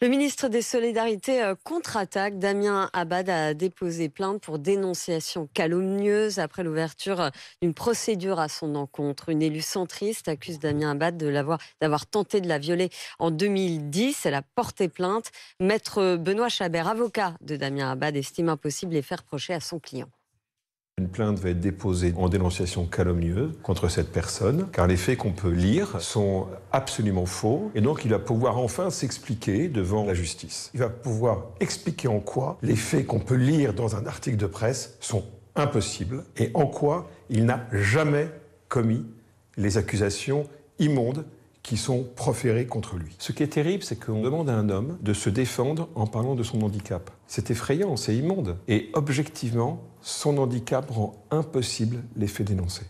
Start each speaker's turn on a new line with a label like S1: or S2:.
S1: Le ministre des Solidarités euh, contre-attaque. Damien Abad a déposé plainte pour dénonciation calomnieuse après l'ouverture euh, d'une procédure à son encontre. Une élue centriste accuse Damien Abad d'avoir tenté de la violer en 2010. Elle a porté plainte. Maître Benoît Chabert, avocat de Damien Abad, estime impossible les faire procher à son client.
S2: Une plainte va être déposée en dénonciation calomnieuse contre cette personne, car les faits qu'on peut lire sont absolument faux, et donc il va pouvoir enfin s'expliquer devant la justice. Il va pouvoir expliquer en quoi les faits qu'on peut lire dans un article de presse sont impossibles, et en quoi il n'a jamais commis les accusations immondes qui sont proférés contre lui. Ce qui est terrible, c'est qu'on demande à un homme de se défendre en parlant de son handicap. C'est effrayant, c'est immonde. Et objectivement, son handicap rend impossible l'effet dénoncé.